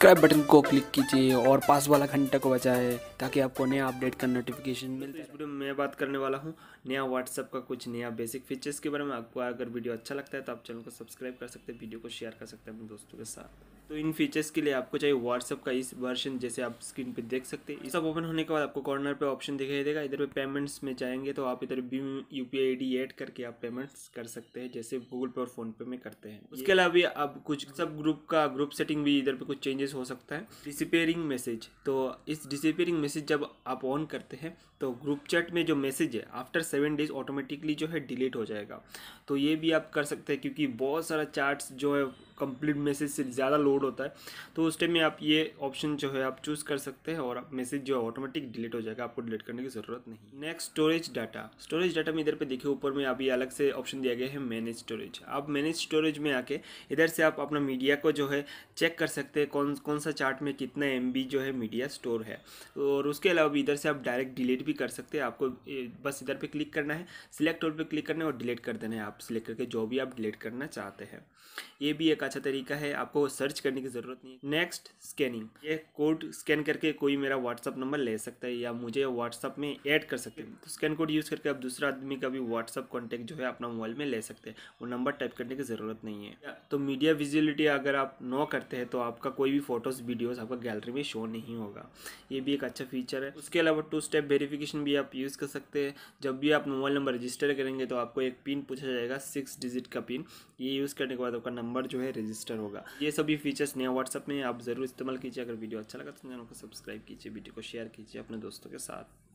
subscribe button को click कीजिए और पास वाला घंटा को बचाए ताकि आपको नया अपडेट का नोटिफिकेशन मिले तो इस वीडियो में मैं बात करने वाला हूँ नया व्हाट्सअप का कुछ नया बेसिक फीचर्स के बारे में आपको अगर वीडियो अच्छा लगता है तो आप चैनल को सब्सक्राइब कर सकते हैं वीडियो को शेयर कर सकते हैं अपने दोस्तों के साथ तो इन फीचर्स के लिए आपको चाहिए व्हाट्सअप का इस वर्जन जैसे आप स्क्रीन पे देख सकते हैं सब ओपन होने के बाद आपको कॉर्नर पे ऑप्शन दिखाई देगा इधर पे पेमेंट्स में जाएंगे तो आप इधर भी U P I D add करके आप पेमेंट्स कर सकते हैं जैसे गूगल पे और फोनपे में करते हैं उसके अलावा भी आप कुछ सब ग्रुप का ग्रुप सेटिंग भी इधर पर कुछ चेंजेस हो सकता है डिसपेयरिंग मैसेज तो इस डिसपेयरिंग मैसेज जब आप ऑन करते हैं तो ग्रुप चैट में जो मैसेज है आफ्टर सेवन डेज ऑटोमेटिकली जो है डिलीट हो जाएगा तो ये भी आप कर सकते हैं क्योंकि बहुत सारा चार्ट्स जो है कंप्लीट मैसेज से ज़्यादा लोड होता है तो उस टाइम में आप ये ऑप्शन जो है आप चूज़ कर सकते हैं और आप मैसेज जो है ऑटोमेटिक डिलीट हो जाएगा आपको डिलीट करने की ज़रूरत नहीं next storage data storage data में इधर पे देखिए ऊपर में अभी अलग से ऑप्शन दिया गया है मैनेज स्टोरेज आप मैनेज स्टोरेज में आके इधर से आप अपना मीडिया को जो है चेक कर सकते हैं कौन कौन सा चार्ट में कितना एम जो है मीडिया स्टोर है और उसके अलावा भी इधर से आप डायरेक्ट डिलीट भी कर सकते हैं आपको बस इधर पर क्लिक करना है सिलेक्ट और पर क्लिक करना है और डिलीट कर देना है आप सिलेक्ट करके जो भी आप डिलीट करना चाहते हैं ये भी एक अच्छा तरीका है आपको सर्च करने की ज़रूरत नहीं है नेक्स्ट स्कैनिंग ये कोड स्कैन करके कोई मेरा व्हाट्सअप नंबर ले सकता है या मुझे व्हाट्सअप में ऐड कर सकते हैं तो स्कैन कोड यूज़ करके आप दूसरा आदमी का भी व्हाट्सअप कॉन्टैक्ट जो है अपना मोबाइल में ले सकते हैं वो नंबर टाइप करने की ज़रूरत नहीं है तो मीडिया विजिबिलिटी अगर आप नो करते हैं तो आपका कोई भी फोटोज़ वीडियोज़ आपका गैलरी में शो नहीं होगा ये भी एक अच्छा फीचर है उसके अलावा टू स्टेप वेरिफिकेशन भी आप यूज़ कर सकते हैं जब भी आप मोबाइल नंबर रजिस्टर करेंगे तो आपको एक पिन पूछा जाएगा सिक्स डिजिट का पिन ये यूज़ करने के बाद आपका नंबर जो है रजिस्टर होगा ये सभी फीचर्स नया व्हाट्सअप में आप ज़रूर इस्तेमाल कीजिए अगर वीडियो अच्छा लगा तो चैनल को सब्सक्राइब कीजिए वीडियो को शेयर कीजिए अपने दोस्तों के साथ